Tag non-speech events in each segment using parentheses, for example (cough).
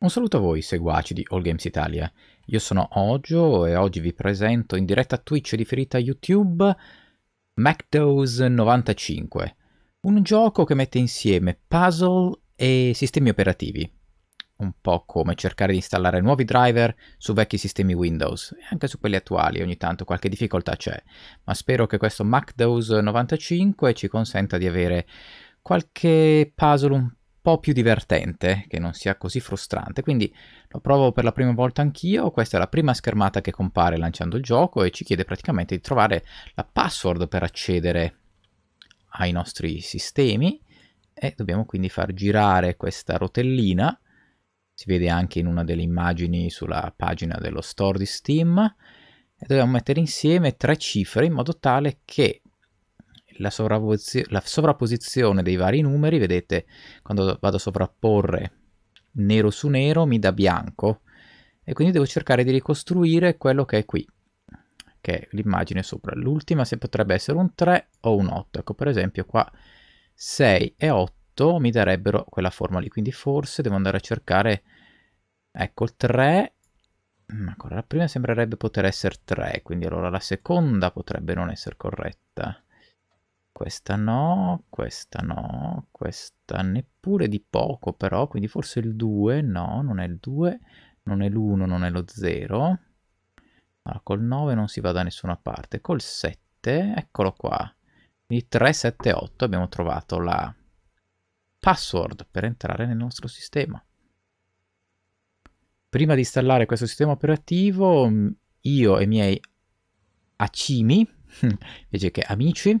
Un saluto a voi seguaci di All Games Italia. Io sono Ojo e oggi vi presento in diretta a Twitch riferita a YouTube MacDose 95, un gioco che mette insieme puzzle e sistemi operativi. Un po' come cercare di installare nuovi driver su vecchi sistemi Windows e anche su quelli attuali, ogni tanto qualche difficoltà c'è, ma spero che questo MacDose 95 ci consenta di avere qualche puzzle un po' più divertente, che non sia così frustrante. Quindi lo provo per la prima volta anch'io, questa è la prima schermata che compare lanciando il gioco e ci chiede praticamente di trovare la password per accedere ai nostri sistemi e dobbiamo quindi far girare questa rotellina. Si vede anche in una delle immagini sulla pagina dello store di Steam. E dobbiamo mettere insieme tre cifre in modo tale che la, la sovrapposizione dei vari numeri, vedete, quando vado a sovrapporre nero su nero mi dà bianco e quindi devo cercare di ricostruire quello che è qui che è l'immagine sopra l'ultima se potrebbe essere un 3 o un 8 ecco per esempio qua 6 e 8 mi darebbero quella forma lì quindi forse devo andare a cercare ecco il 3 mm, ancora la prima sembrerebbe poter essere 3 quindi allora la seconda potrebbe non essere corretta questa no, questa no, questa neppure di poco però, quindi forse il 2, no, non è il 2, non è l'1, non è lo 0. Allora, col 9 non si va da nessuna parte, col 7, eccolo qua. Quindi 3, 7, 8 abbiamo trovato la password per entrare nel nostro sistema. Prima di installare questo sistema operativo, mm, io e i miei acimi, (laughs) invece che amici,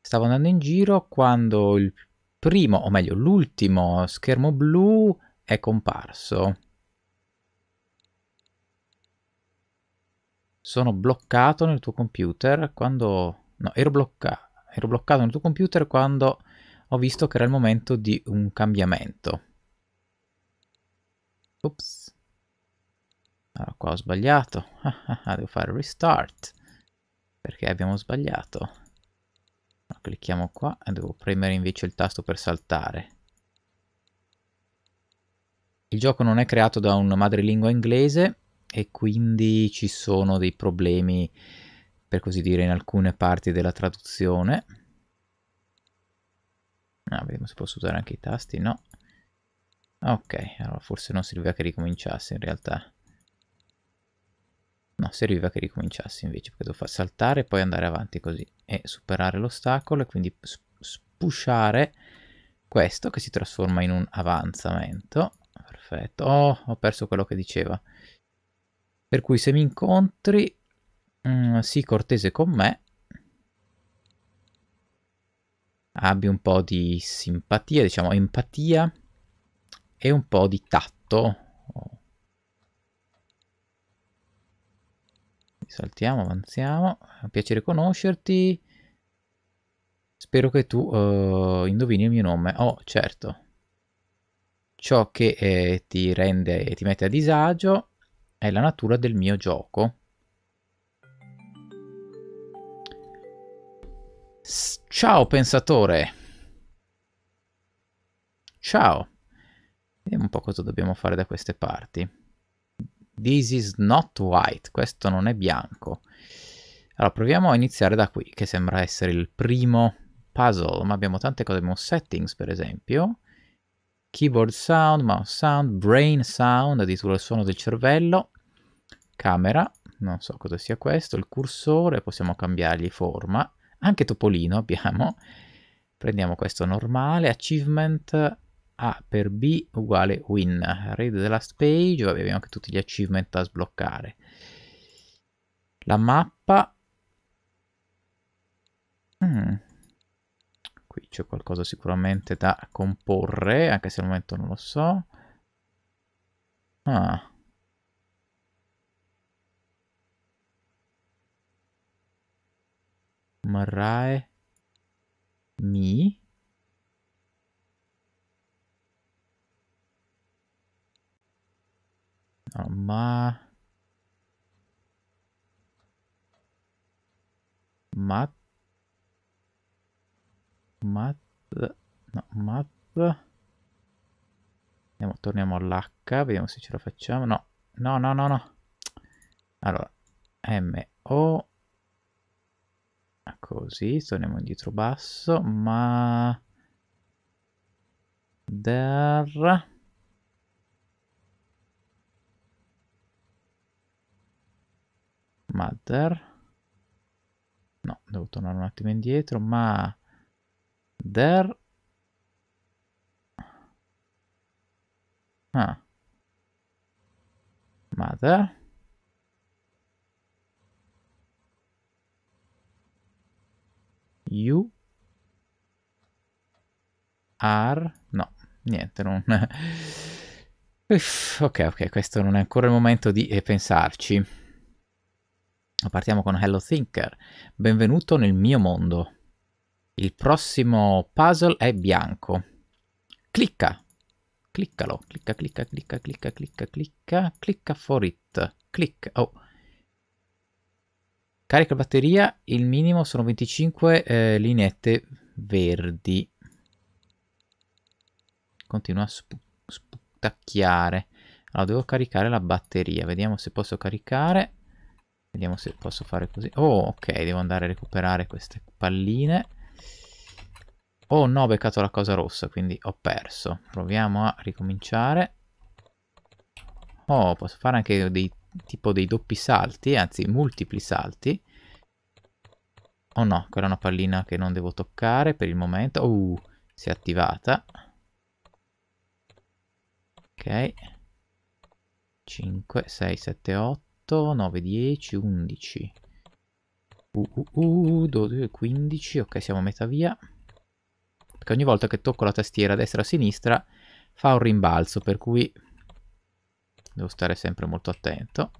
stavo andando in giro quando il primo, o meglio l'ultimo schermo blu è comparso. Sono bloccato nel tuo computer quando... No, ero, blocca... ero bloccato nel tuo computer quando ho visto che era il momento di un cambiamento. Ops. Allora, qua ho sbagliato. (laughs) Ah, ah, ah, devo fare restart. Perché abbiamo sbagliato clicchiamo qua e devo premere invece il tasto per saltare il gioco non è creato da un madrelingua inglese e quindi ci sono dei problemi per così dire in alcune parti della traduzione ah, vediamo se posso usare anche i tasti no ok allora forse non serviva che ricominciasse in realtà No, serviva che ricominciassi invece, perché devo far saltare e poi andare avanti così e superare l'ostacolo e quindi pushare questo che si trasforma in un avanzamento. Perfetto. Oh, ho perso quello che diceva. Per cui se mi incontri, mm, sii cortese con me, abbi un po' di simpatia, diciamo empatia e un po' di tatto saltiamo, avanziamo. Piacere conoscerti. Spero che tu uh, indovini il mio nome. Oh, certo. Ciò che eh, ti rende e ti mette a disagio è la natura del mio gioco. S Ciao pensatore! Ciao! Vediamo un po' cosa dobbiamo fare da queste parti. This is not white, questo non è bianco. Allora proviamo a iniziare da qui, che sembra essere il primo puzzle, ma abbiamo tante cose, abbiamo settings per esempio, keyboard sound, mouse sound, brain sound, addirittura il suono del cervello, camera, non so cosa sia questo, il cursore, possiamo cambiargli forma, anche Topolino abbiamo, prendiamo questo normale, achievement, a per B uguale win. Read the last page, vabbè abbiamo anche tutti gli achievement da sbloccare. La mappa. Mm. Qui c'è qualcosa sicuramente da comporre, anche se al momento non lo so. Ah. Marrae mi Ah, no, ma... Mat... Mat... No, mat... Andiamo, torniamo all'H, vediamo se ce la facciamo. No, no, no, no, no. Allora, M-O... Ah, così, torniamo indietro basso, ma... Der... mother no, devo tornare un attimo indietro ma there ah mother you are no, niente, non (laughs) Uff, ok, ok, questo non è ancora il momento di eh, pensarci. Partiamo con Hello Thinker. Benvenuto nel mio mondo. Il prossimo puzzle è bianco. Clicca. Cliccalo. Clicca, clicca, clicca, clicca, clicca, clicca. Clicca for it. Clic. Oh. Carica batteria. Il minimo sono 25 eh, lineette verdi. Continua a sp sputtacchiare. Allora, devo caricare la batteria. Vediamo se posso caricare. Vediamo se posso fare così. Oh, ok, devo andare a recuperare queste palline. Oh no, ho beccato la cosa rossa, quindi ho perso. Proviamo a ricominciare. Oh, posso fare anche dei, tipo dei doppi salti, anzi multipli salti. Oh no, quella è una pallina che non devo toccare per il momento. Uh, si è attivata. Ok. 5, 6, 7, 8. 8, 9, 10, 11. Uh, uh, uh, 12, 15, ok siamo a metà via. Perché ogni volta che tocco la tastiera a destra e a sinistra fa un rimbalzo, per cui devo stare sempre molto attento.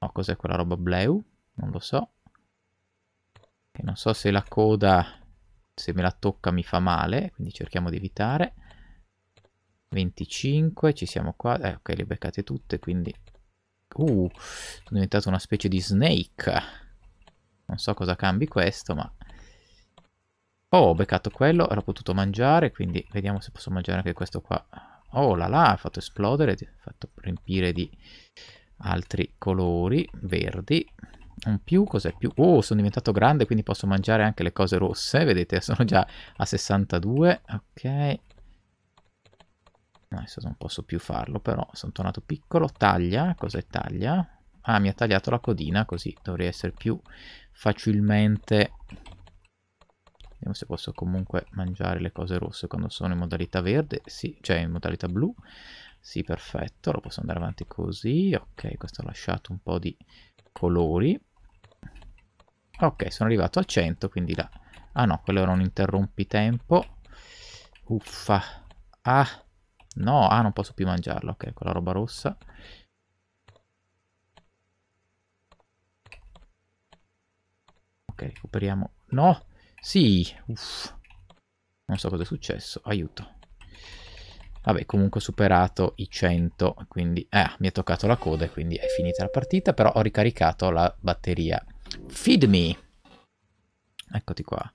No, cos'è quella roba blu? Non lo so. E non so se la coda, se me la tocca mi fa male, quindi cerchiamo di evitare. 25, ci siamo qua, eh, ok le beccate tutte, quindi Uh, sono diventato una specie di snake. Non so cosa cambi questo, ma... Oh, ho beccato quello, l'ho potuto mangiare, quindi vediamo se posso mangiare anche questo qua. Oh là là, ha fatto esplodere, ha fatto riempire di altri colori, verdi. Un più, cos'è più? Oh, sono diventato grande, quindi posso mangiare anche le cose rosse, vedete, (laughs) sono già a 62. Ok, adesso non posso più farlo, però sono tornato piccolo. Taglia, cos'è taglia? Ah, mi ha tagliato la codina, così dovrei essere più facilmente... Vediamo se posso comunque mangiare le cose rosse quando sono in modalità verde. Sì, cioè in modalità blu. Sì, perfetto, lo posso andare avanti così. Ok, questo ha lasciato un po' di colori. Ok, sono arrivato a 100, quindi là... Ah no, quello era un interrompitempo. Uffa. Ah, No, ah, non posso più mangiarlo. Ok, quella roba rossa. Ok, recuperiamo. No! Sì! Uff. Non so cosa è successo. Aiuto. Vabbè, comunque ho superato i 100, quindi... Eh, mi è toccato la coda e quindi è finita la partita, però ho ricaricato la batteria. Feed me! Eccoti qua.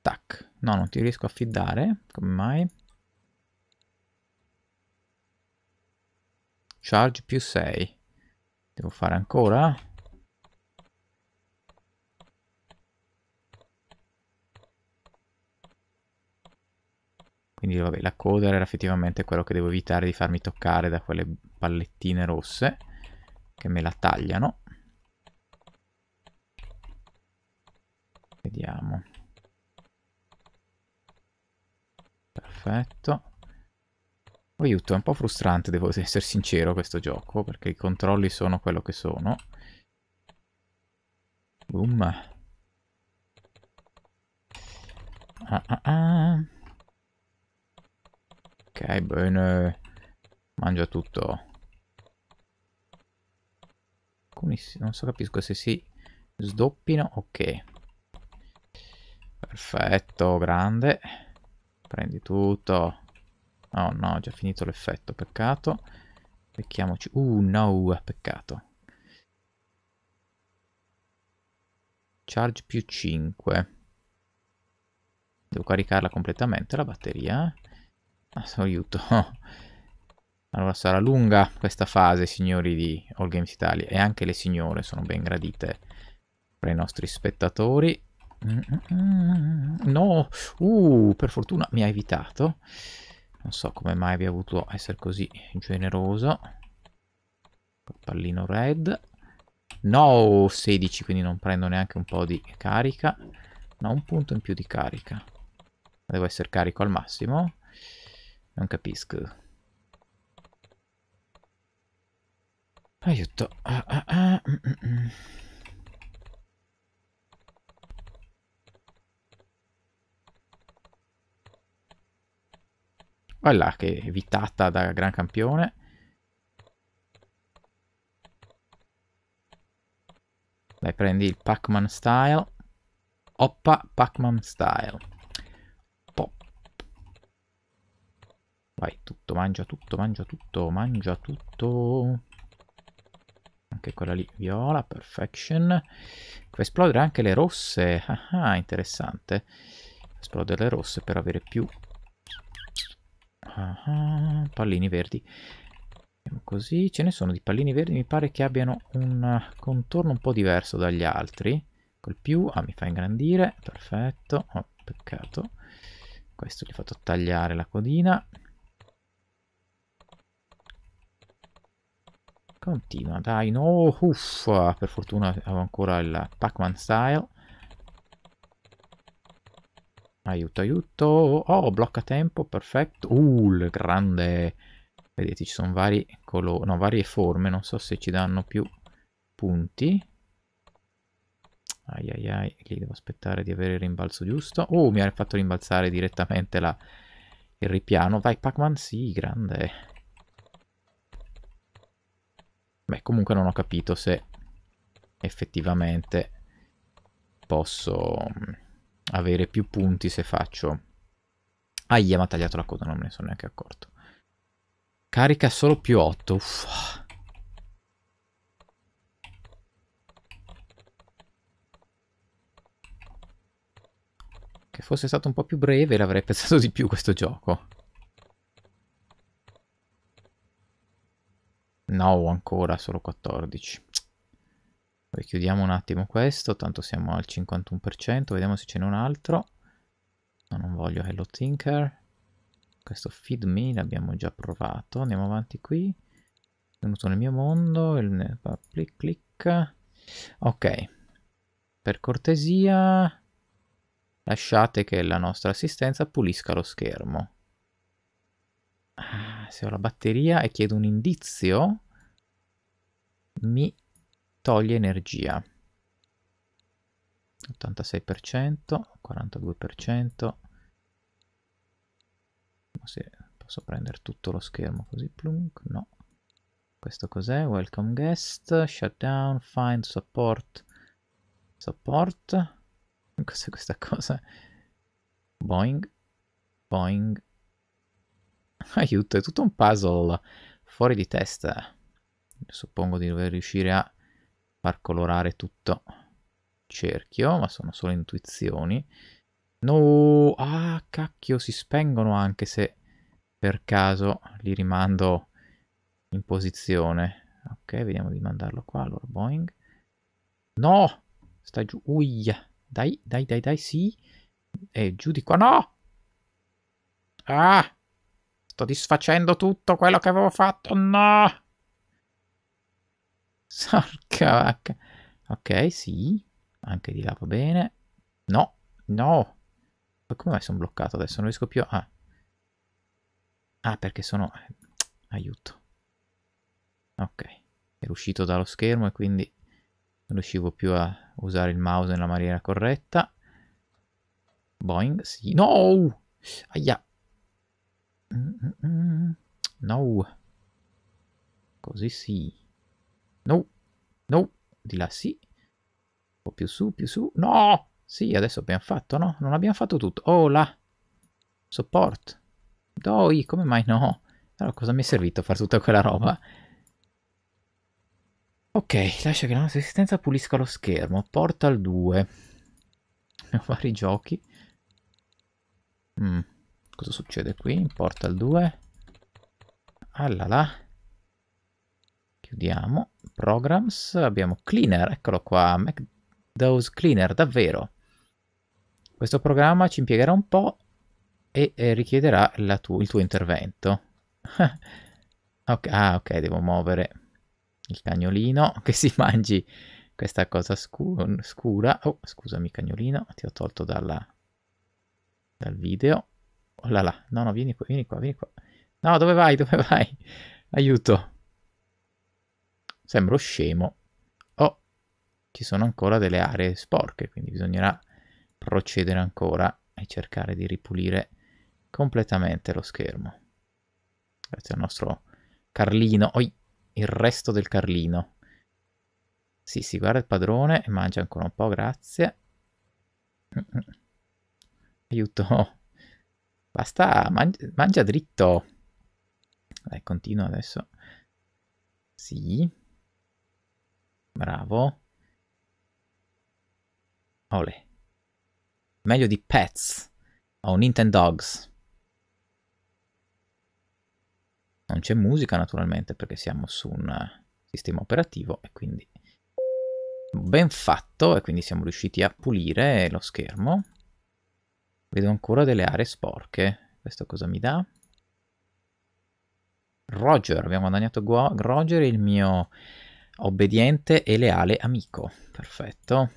Tac. No, non ti riesco a fidare. Come mai? charge più 6 devo fare ancora quindi vabbè la coda era effettivamente quello che devo evitare di farmi toccare da quelle pallettine rosse che me la tagliano vediamo perfetto Aiuto, è un po' frustrante, devo essere sincero, questo gioco, perché i controlli sono quello che sono. Boom. Ah, ah, ah. Ok, bene. Mangia tutto. Alcuni, non so capisco se si sdoppino. Ok. Perfetto, grande. Prendi tutto. Oh no, ho già finito l'effetto, peccato. Becchiamoci. Uh, no, peccato. Charge più 5. Devo caricarla completamente la batteria. Ah, aiuto. (laughs) Allora sarà lunga questa fase, signori di All Games Italia. E anche le signore sono ben gradite tra i nostri spettatori. Mm, mm, mm, no! Uh, per fortuna mi ha evitato non so come mai abbia avuto essere così generoso pallino red no 16 quindi non prendo neanche un po' di carica no un punto in più di carica devo essere carico al massimo non capisco aiuto ah, ah, ah. Mm -mm. mm. Quella che è evitata da gran campione. Dai, prendi il Pac-Man style. Oppa Pac-Man style. Pop. Vai, tutto, mangia tutto, mangia tutto, mangia tutto. Anche quella lì, viola, perfection. Puoi esplodere anche le rosse. Ah, ah interessante. Esplodere le rosse per avere più Ah, pallini verdi. Così, ce ne sono di pallini verdi, mi pare che abbiano un contorno un po' diverso dagli altri. Col più, ah mi fa ingrandire, perfetto, oh, peccato. Questo gli ho fatto tagliare la codina. Continua, dai, no, uff, per fortuna avevo ancora il Pac-Man style. Aiuto, aiuto. Oh, blocca tempo, perfetto. Uh, grande. Vedete, ci sono vari colori, no, varie forme. Non so se ci danno più punti. Ai ai ai, lì devo aspettare di avere il rimbalzo giusto. Oh, mi ha fatto rimbalzare direttamente la... il ripiano. Vai, Pac-Man, sì, grande. Beh, comunque non ho capito se effettivamente posso mm, avere più punti se faccio... Aia, mi ha tagliato la coda, non me ne sono neanche accorto. Carica solo più 8, uff. Che fosse stato un po' più breve l'avrei (laughs) pensato di più questo gioco. No, ancora solo 14. Poi chiudiamo un attimo questo, tanto siamo al 51%, vediamo se ce n'è un altro. No, non voglio Hello Tinker. Questo Feed Me l'abbiamo già provato, andiamo avanti qui. Venuto nel mio mondo, il... clic clic. Ok, per cortesia lasciate che la nostra assistenza pulisca lo schermo. Ah, se ho la batteria e chiedo un indizio, mi toglie energia. 86%, 42%. se posso prendere tutto lo schermo così, plunk, no. Questo cos'è? Welcome guest, shutdown, find, support, support. (laughs) Cos'è questa cosa? Boing, boing. (laughs) Aiuto, è tutto un puzzle fuori di testa. Suppongo di dover riuscire a far colorare tutto cerchio, ma sono solo intuizioni. No, ah cacchio, si spengono anche se per caso li rimando in posizione. Ok, vediamo di mandarlo qua, allora Boeing. No, sta giù, uia, dai, dai, dai, dai, sì. E giù di qua, no! Ah, sto disfacendo tutto quello che avevo fatto, no! Sarca vacca. Ok, sì. Anche di là va bene. No, no. Ma come mai sono bloccato adesso? Non riesco più a... Ah. ah, perché sono... Eh, aiuto. Ok. Ero uscito dallo schermo e quindi non riuscivo più a usare il mouse nella maniera corretta. Boing, sì. No! Aia! Mm, mm, mm. No! Così sì. No, no, di là sì. Un po' più su, più su. No! Sì, adesso abbiamo fatto, no? Non abbiamo fatto tutto. Oh, là. Support. Doi, come mai no? Allora cosa mi è servito a fare tutta quella roba? Ok, lascia che la nostra esistenza pulisca lo schermo. Portal 2. (laughs) Vari giochi. Mm. Cosa succede qui? Portal 2. Ah là là. Chiudiamo. Programs. Abbiamo Cleaner. Eccolo qua. MacDose Cleaner, davvero. Questo programma ci impiegherà un po' e, e richiederà tu il tuo intervento. (laughs) okay, ah, ok, devo muovere il cagnolino (laughs) che si mangi questa cosa scu scura. Oh, scusami cagnolino, ti ho tolto dalla, dal video. Oh là là, no, no, vieni qua, vieni qua, vieni qua. No, dove vai, dove vai? (laughs) Aiuto sembro scemo o oh, ci sono ancora delle aree sporche, quindi bisognerà procedere ancora e cercare di ripulire completamente lo schermo. Grazie al nostro Carlino, oi, il resto del Carlino. Sì, si sì, guarda il padrone e mangia ancora un po', grazie. Aiuto. Basta, mangia, mangia dritto. Dai, continua adesso. Sì, Bravo. Ole. Meglio di Pets. O oh, Nintendo Dogs. Non c'è musica naturalmente perché siamo su un eh, sistema operativo e quindi ben fatto e quindi siamo riusciti a pulire lo schermo. Vedo ancora delle aree sporche. Questo cosa mi dà? Roger, abbiamo guadagnato Roger, il mio obbediente e leale amico. Perfetto.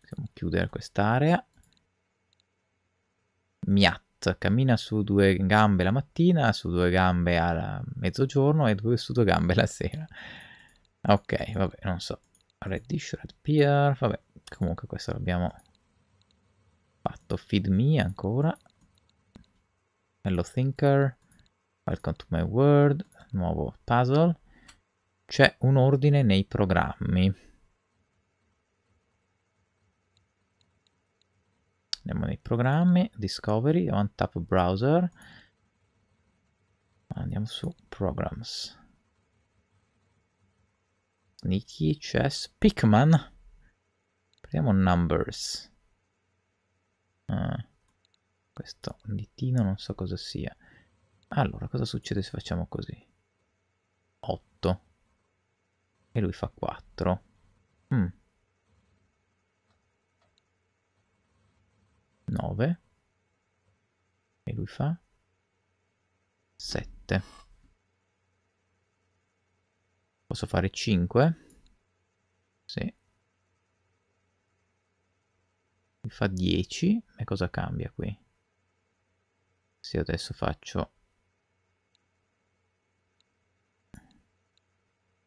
Possiamo chiudere quest'area. Miat, cammina su due gambe la mattina, su due gambe a mezzogiorno e due, su due gambe la sera. Ok, vabbè, non so. Reddish, Red Pier, vabbè, comunque questo l'abbiamo fatto. Feed me ancora. Hello Thinker, Welcome to my world, nuovo puzzle c'è un ordine nei programmi. Andiamo nei programmi, Discovery, OneTap Browser. Andiamo su Programs. Nikki, Chess, Pikman. Prendiamo Numbers. Ah, questo ditino non so cosa sia. Allora, cosa succede se facciamo così? 8. E lui fa 4. Mm. 9. E lui fa 7. Posso fare 5? Sì. Mi fa 10. E cosa cambia qui? Se adesso faccio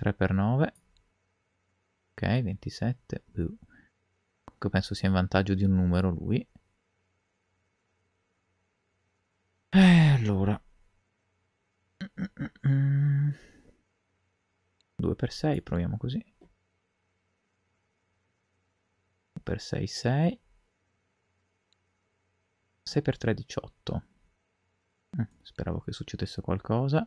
3 per 9 ok 27 Buh. penso sia in vantaggio di un numero lui eh, allora 2 per 6 proviamo così per 6 6 6 per 3 18 mm, speravo che succedesse qualcosa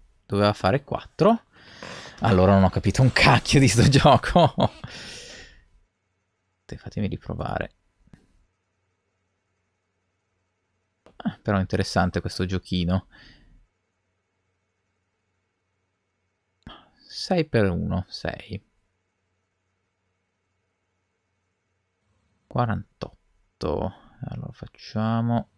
doveva fare 4. Allora non ho capito un cacchio di sto (laughs) gioco. Fatemi riprovare. Ah, però interessante questo giochino. 6 per 1, 6. 48. Allora facciamo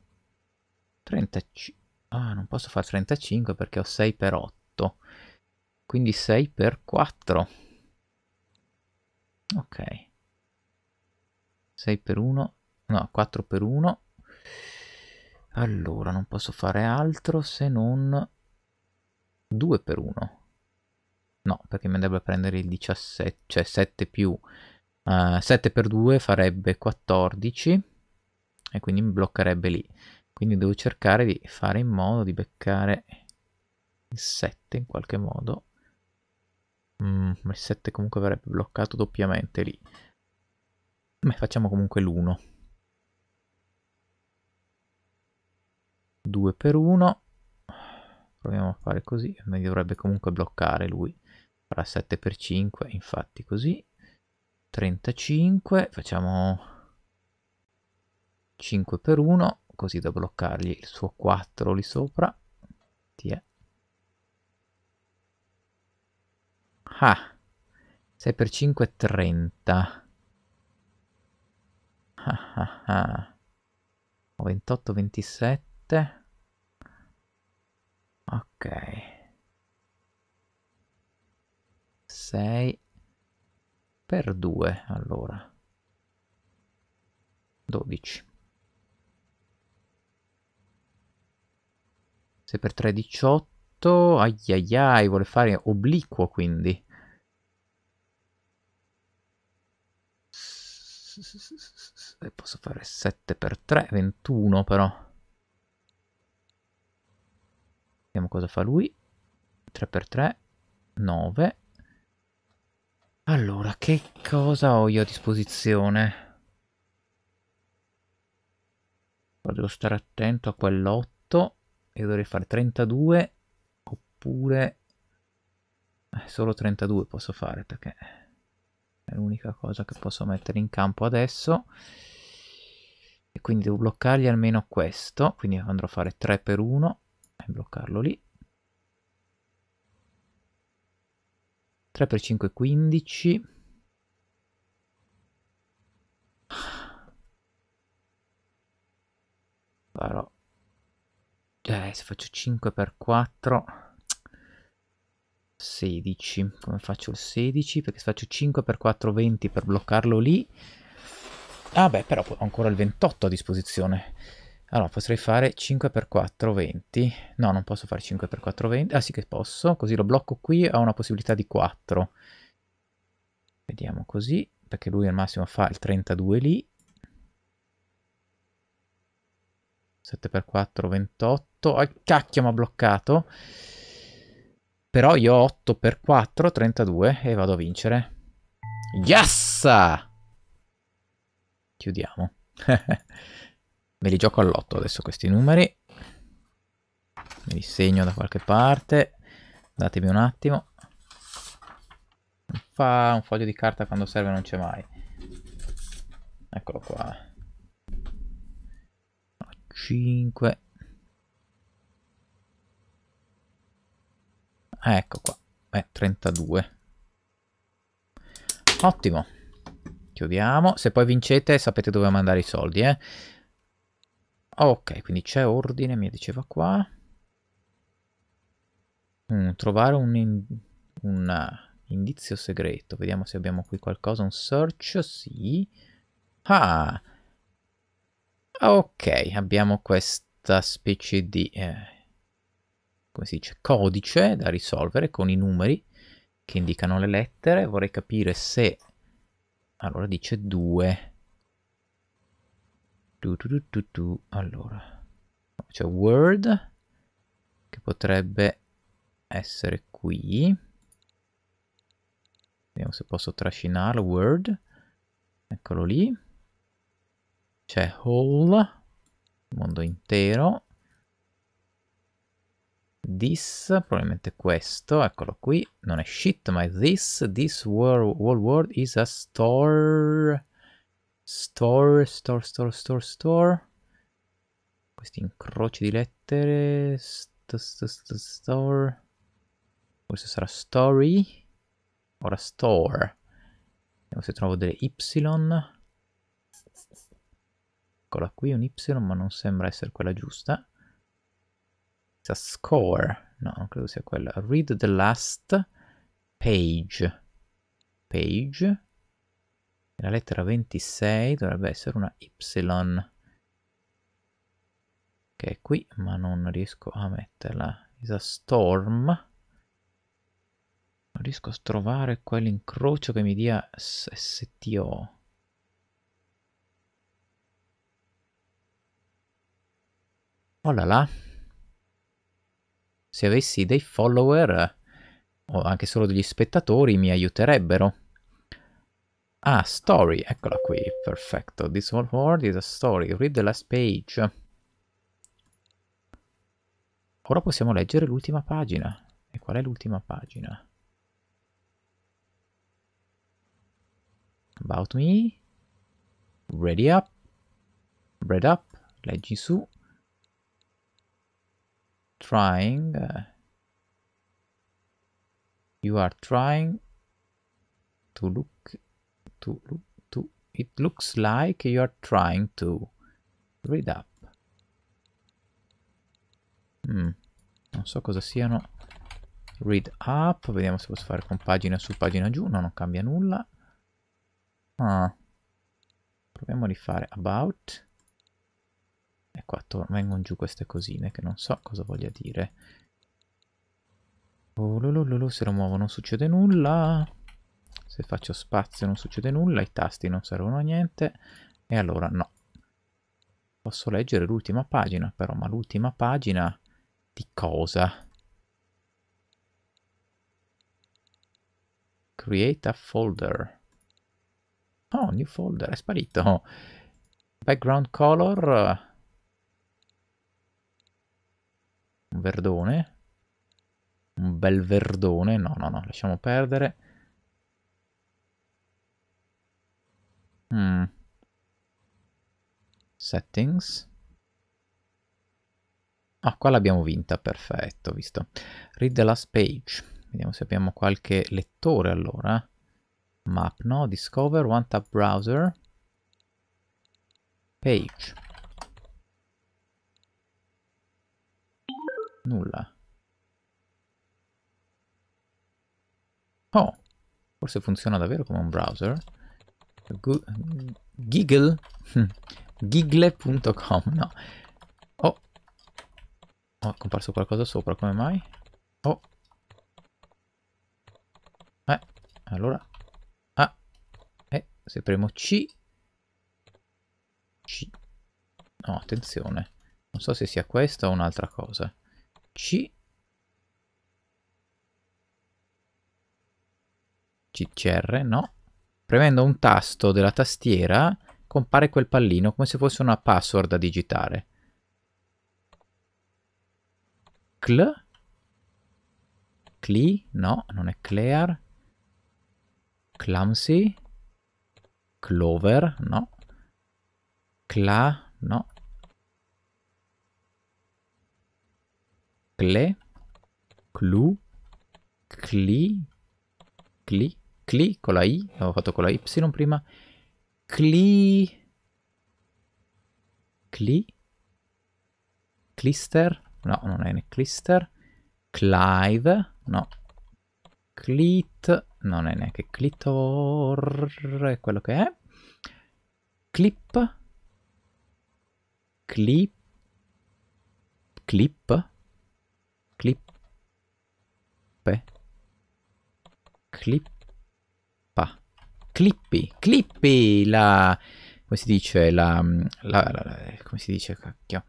35. Ah, non posso fare 35 perché ho 6 per 8. 8. Quindi 6 per 4. Ok. 6 per 1. No, 4 per 1. Allora, non posso fare altro se non 2 per 1. No, perché mi andrebbe a prendere il 17, cioè 7 più... Uh, eh, 7 per 2 farebbe 14 e quindi mi bloccherebbe lì. Quindi devo cercare di fare in modo di beccare il 7 in qualche modo. Mm, il 7 comunque verrebbe bloccato doppiamente lì. Beh, facciamo comunque l'1. 2 per 1. Proviamo a fare così, mi dovrebbe comunque bloccare lui. Farà 7 per 5, infatti così. 35, facciamo 5 per 1, così da bloccargli il suo 4 lì sopra. Ah, 6 per 5 è 30. Ah, ah, ah. 28, 27. Ok. 6 per 2, allora. 12. 6 per 3, 18. ai ai, vuole fare obliquo quindi. E eh, posso fare 7 per 3, 21 però. Vediamo cosa fa lui. 3 per 3, 9. Allora, che cosa ho io a disposizione? Però devo stare attento a quell'8 e dovrei fare 32 oppure... Eh, solo 32 posso fare perché è l'unica cosa che posso mettere in campo adesso e quindi devo bloccargli almeno questo quindi andrò a fare 3 per 1 e bloccarlo lì 3 per 5 15 farò eh, se faccio 5 per 4 16. Come faccio il 16? Perché se faccio 5 per 4, 20 per bloccarlo lì. Ah beh, però ho ancora il 28 a disposizione. Allora, potrei fare 5 per 4, 20. No, non posso fare 5 per 4, 20. Ah sì che posso, così lo blocco qui, ho una possibilità di 4. Vediamo così, perché lui al massimo fa il 32 lì. 7 per 4, 28. Ah, cacchio, mi ha bloccato. Però io ho 8 per 4, 32 e vado a vincere. Yes! Chiudiamo. (laughs) Me li gioco all'otto adesso questi numeri. Me li segno da qualche parte. Datemi un attimo. Fa un foglio di carta quando serve non c'è mai. Eccolo qua. 5 Ah, ecco qua. Eh, 32. Ottimo. Chiudiamo. Se poi vincete sapete dove mandare i soldi, eh. Ok, quindi c'è ordine, mi diceva qua. Mm, trovare un, in, un eh, indizio segreto. Vediamo se abbiamo qui qualcosa. Un search, sì. Ah! Ok, abbiamo questa specie di... Eh, come si dice, codice da risolvere con i numeri che indicano le lettere. Vorrei capire se... Allora dice 2. Tu, tu, tu, allora, c'è Word che potrebbe essere qui. Vediamo se posso trascinarlo. Word. Eccolo lì. C'è Whole, mondo intero this, probabilmente questo, eccolo qui, non è shit ma è this, this world, world, world is a store, store, store, store, store, store, questi incroci di lettere, st, st, st, store, questo sarà story, ora store, vediamo se trovo delle y, eccola qui un y ma non sembra essere quella giusta, a score. No, non credo sia quella. Read the last page. Page. La lettera 26 dovrebbe essere una Y. Che è qui, ma non riesco a metterla. Is a storm. Non riesco a trovare quell'incrocio che mi dia STO. Oh là là se avessi dei follower o anche solo degli spettatori mi aiuterebbero. Ah, story, eccola qui, perfetto. This one word is a story, read the last page. Ora possiamo leggere l'ultima pagina. E qual è l'ultima pagina? About me. Ready up. Read up. Leggi su trying uh, you are trying to look to look to it looks like you are trying to read up mm. non so cosa siano read up vediamo se posso fare con pagina su pagina giù no non cambia nulla ah. proviamo a rifare about e qua vengono giù queste cosine che non so cosa voglia dire. Oh, lulululu, se lo muovo non succede nulla. Se faccio spazio non succede nulla, i tasti non servono a niente. E allora no. Posso leggere l'ultima pagina però, ma l'ultima pagina di cosa? Create a folder. Oh, new folder, è sparito. Background color Un verdone. Un bel verdone. No, no, no, lasciamo perdere. Mm. Settings. Ah, qua l'abbiamo vinta, perfetto, visto. Read the last page. Vediamo se abbiamo qualche lettore allora. Map, no? Discover, one tap browser. Page. Nulla. Oh, forse funziona davvero come un browser. Giggle? Hm. Giggle.com, no. Oh. oh, è comparso qualcosa sopra, come mai? Oh. Eh, allora... Ah, eh, se premo C... C... No, attenzione. Non so se sia questa o un'altra cosa. C CCR, no? Premendo un tasto della tastiera compare quel pallino come se fosse una password da digitare. Cl Cli, no, non è clear. Clumsy Clover, no. Cla, no. cle, clu, cli, cli, cli con la i, avevo fatto con la y prima, cli, cli, clister, no non è né clister, clive, no, clit, non è neanche clitor, è quello che è, clip, clip, clip, Clippa. Clippy. Clippy! La... Come si dice? La... la, la, la come si dice? Cacchio.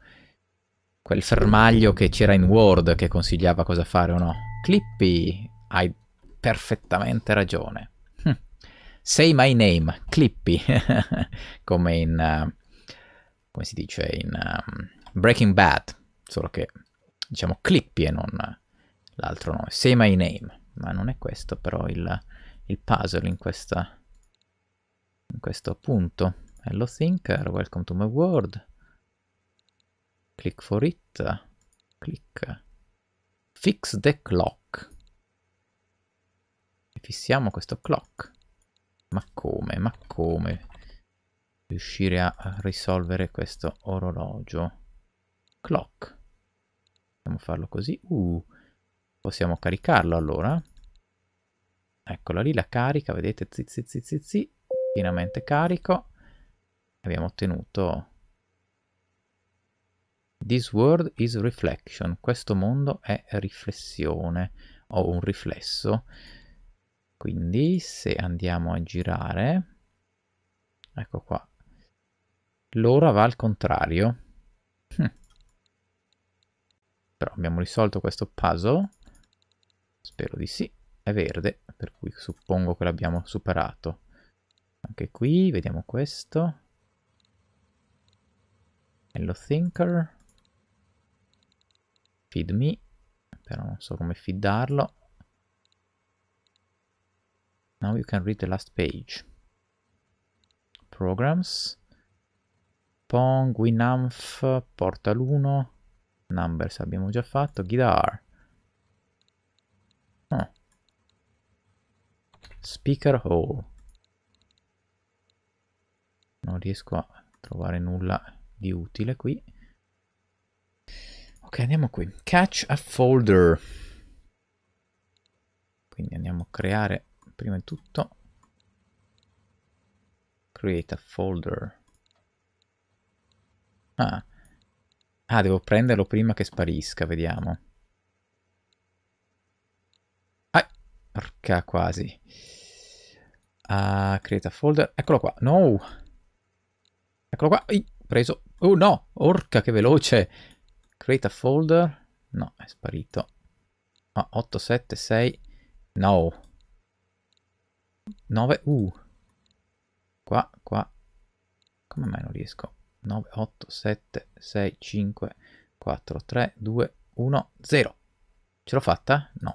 Quel fermaglio che c'era in Word che consigliava cosa fare o no. Clippy! Hai perfettamente ragione. Hm. Say my name. Clippy. (laughs) come in... Uh, come si dice? In um, Breaking Bad. Solo che... Diciamo Clippy e non l'altro nome. Say my name ma non è questo però il, il puzzle in, questa, in questo punto. Hello Thinker, welcome to my world. Click for it. Click. Fix the clock. E fissiamo questo clock. Ma come, ma come riuscire a risolvere questo orologio? Clock. Possiamo farlo così. Uh, Possiamo caricarlo allora. Eccola lì, la carica, vedete, zizi zizi zizi, pienamente carico. Abbiamo ottenuto This world is reflection. Questo mondo è riflessione o un riflesso. Quindi se andiamo a girare, ecco qua, l'ora va al contrario. Hm. Però abbiamo risolto questo puzzle. Spero di sì. È verde, per cui suppongo che l'abbiamo superato. Anche qui, vediamo questo. Hello Thinker. Feed me. Però non so come feedarlo. Now you can read the last page. Programs. Pong, Winamp, Portal 1. Numbers abbiamo già fatto. Guitar. Ah. Speaker hole. Oh. Non riesco a trovare nulla di utile qui. Ok, andiamo qui. Catch a folder. Quindi andiamo a creare prima di tutto create a folder. Ah. ah, devo prenderlo prima che sparisca, vediamo. Porca quasi. Uh, create a folder. Eccolo qua. No! Eccolo qua. Ih, preso. Oh no! Orca, che veloce! Create a folder. No, è sparito. Ah, 8, 7, 6. No. 9. Uh. Qua, qua. Come mai non riesco? 9, 8, 7, 6, 5, 4, 3, 2, 1, 0. Ce l'ho fatta? No.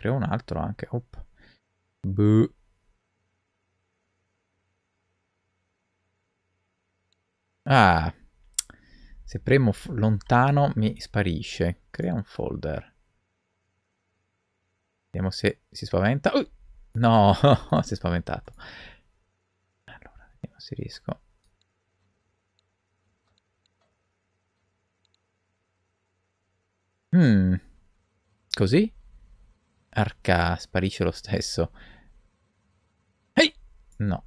creo un altro anche. Op. Buh. Ah, se premo lontano mi sparisce. Crea un folder. Vediamo se si spaventa. Uh! No, (laughs) si è spaventato. Allora, vediamo se riesco. Hmm. Così? Arca sparisce lo stesso. Ehi! Hey! No.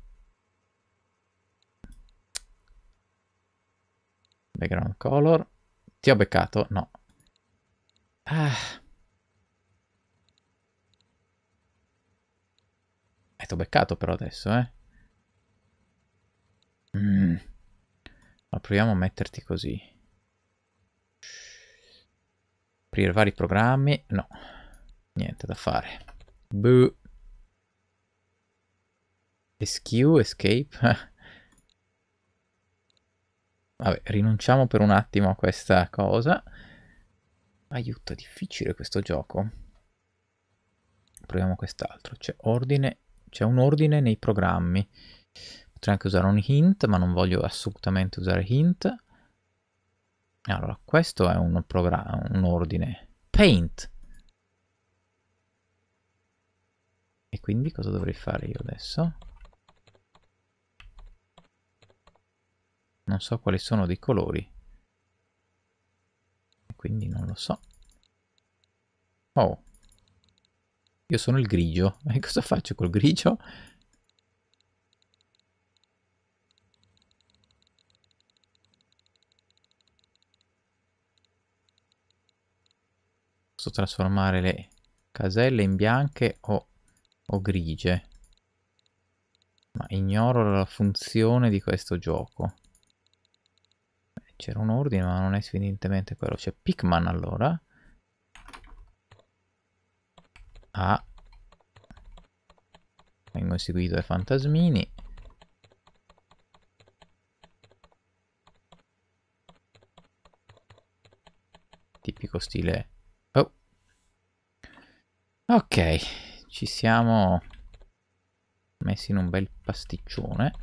Background color. Ti ho beccato? No. Ah. E eh, ti ho beccato però adesso, eh. Mm. Ma proviamo a metterti così. Aprire vari programmi. No. Niente da fare. Buh. Esque, escape. (laughs) Vabbè, rinunciamo per un attimo a questa cosa. Aiuto, è difficile questo gioco. Proviamo quest'altro. C'è ordine, c'è un ordine nei programmi. Potrei anche usare un hint, ma non voglio assolutamente usare hint. Allora, questo è un, un ordine. Paint. E quindi cosa dovrei fare io adesso? Non so quali sono dei colori. Quindi non lo so. Oh. Io sono il grigio. (laughs) E cosa faccio col grigio? Posso trasformare le caselle in bianche o o grigie. Ma ignoro la funzione di questo gioco. C'era un ordine ma non è evidentemente quello. C'è Pikman allora. Ah. Vengo seguito dai fantasmini. Tipico stile... Oh. Ok ci siamo messi in un bel pasticcione.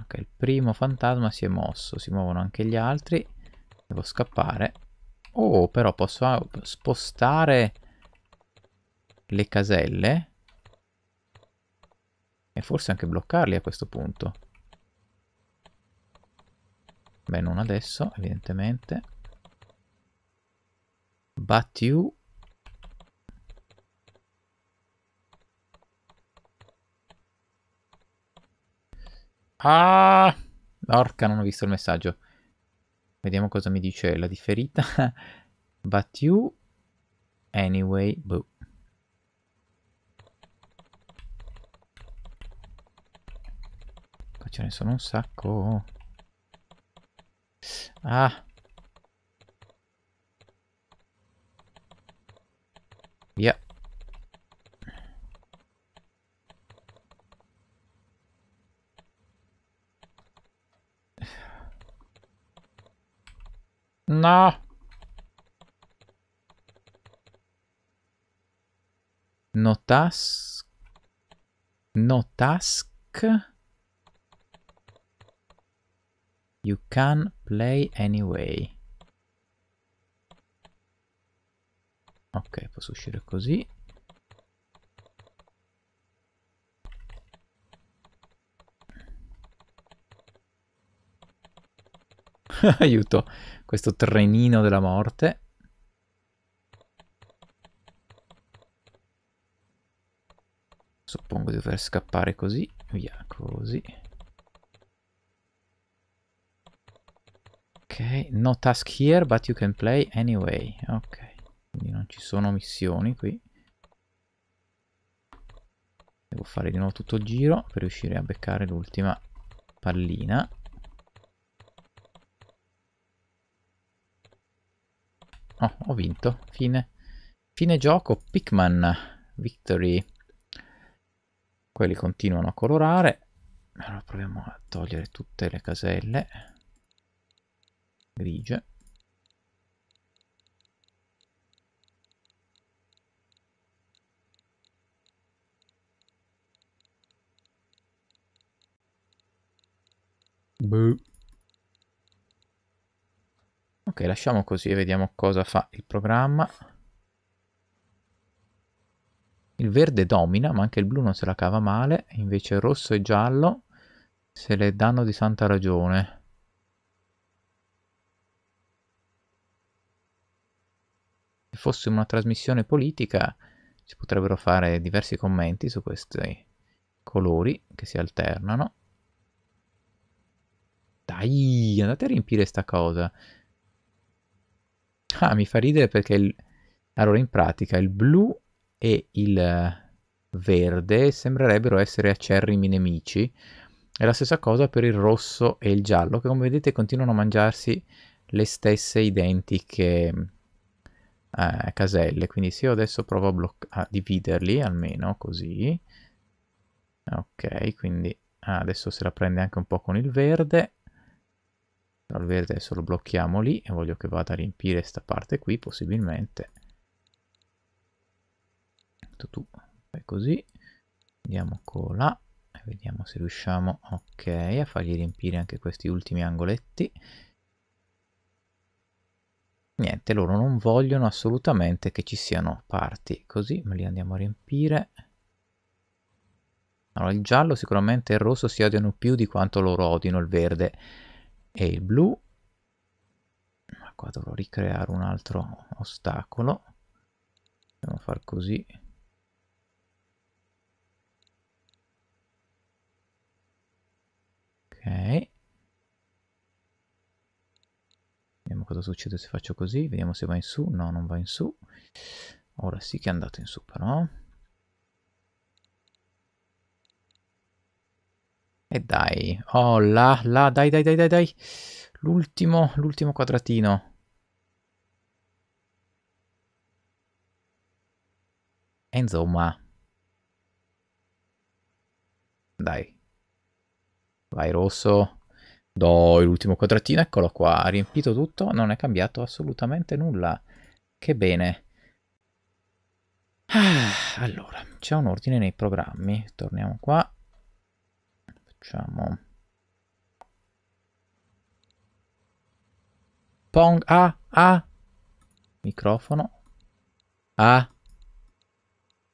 Ok, il primo fantasma si è mosso, si muovono anche gli altri. Devo scappare. Oh, però posso spostare le caselle. E forse anche bloccarli a questo punto. Beh, non adesso, evidentemente. But you Ah! Orca, non ho visto il messaggio. Vediamo cosa mi dice la differita. (laughs) But you... Anyway, boo. Qua ce ne sono un sacco. Ah! Via. No. No task. No task. You can play anyway. Ok, posso uscire così. (laughs) Aiuto. Questo trenino della morte. Suppongo di dover scappare così. Via, così. Ok, no task here, but you can play anyway. Ok, quindi non ci sono missioni qui. Devo fare di nuovo tutto il giro per riuscire a beccare l'ultima pallina. Oh, ho vinto. Fine. Fine gioco. Pikman. Victory. Quelli continuano a colorare. Allora proviamo a togliere tutte le caselle grigie. Boo. Ok, lasciamo così e vediamo cosa fa il programma. Il verde domina, ma anche il blu non se la cava male, invece rosso e giallo se le danno di santa ragione. Se fosse una trasmissione politica si potrebbero fare diversi commenti su questi colori che si alternano. Dai, andate a riempire sta cosa. Ah, mi fa ridere perché il... allora in pratica il blu e il verde sembrerebbero essere acerrimi nemici. È la stessa cosa per il rosso e il giallo che come vedete continuano a mangiarsi le stesse identiche eh, caselle. Quindi se io adesso provo a, a dividerli almeno così. Ok, quindi ah, adesso se la prende anche un po' con il verde al verde adesso lo blocchiamo lì e voglio che vada a riempire questa parte qui possibilmente tu fai così andiamo con e vediamo se riusciamo ok a fargli riempire anche questi ultimi angoletti niente loro non vogliono assolutamente che ci siano parti così ma li andiamo a riempire allora il giallo sicuramente e il rosso si odiano più di quanto loro odino il verde e il blu ma qua dovrò ricreare un altro ostacolo dobbiamo far così ok vediamo cosa succede se faccio così vediamo se va in su no non va in su ora sì che è andato in su però E dai. Oh, là, là, dai, dai, dai, dai, dai. L'ultimo, l'ultimo quadratino. E insomma. Dai. Vai rosso. Do l'ultimo quadratino, eccolo qua. Ha riempito tutto, non è cambiato assolutamente nulla. Che bene. Ah, allora, c'è un ordine nei programmi. Torniamo qua. Facciamo... Pong... Ah! Ah! Microfono. Ah!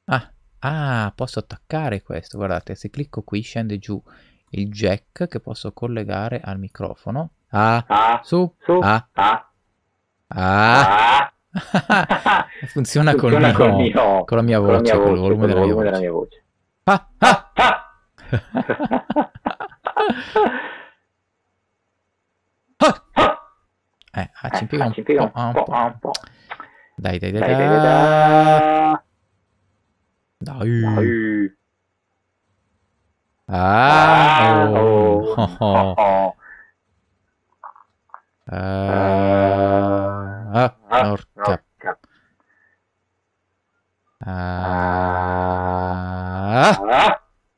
Ah! Ah! Posso attaccare questo, guardate, se clicco qui scende giù il jack che posso collegare al microfono. Ah! ah su! Su! a Ah! (laughs) (laughs) Funziona, Funziona col, mio, con la mia voce, con, mia il volume, con della, mia volume della mia voce. Ah, ah. (laughs) はい、あ、チンピヨチンピヨン。あんぽ。あんだいだいだいだだいあーおーあーあ、っあー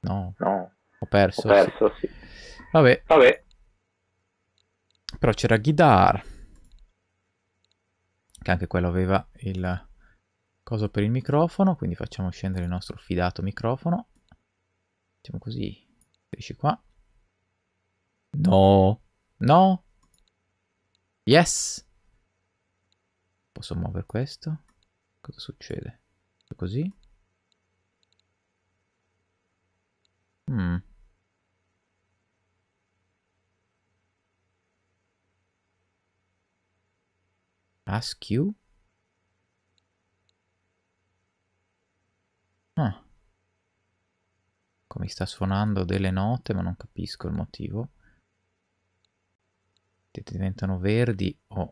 No. no. Ho perso. Ho perso, sì. sì. Vabbè. Vabbè. Però c'era Guidar. Che anche quello aveva il coso per il microfono. Quindi facciamo scendere il nostro fidato microfono. Facciamo così. Esci qua. No. No. Yes. Posso muovere questo? Cosa succede? Così. Hmm. Ask you? Ah. Come ecco, sta suonando delle note, ma non capisco il motivo. Diventano verdi o,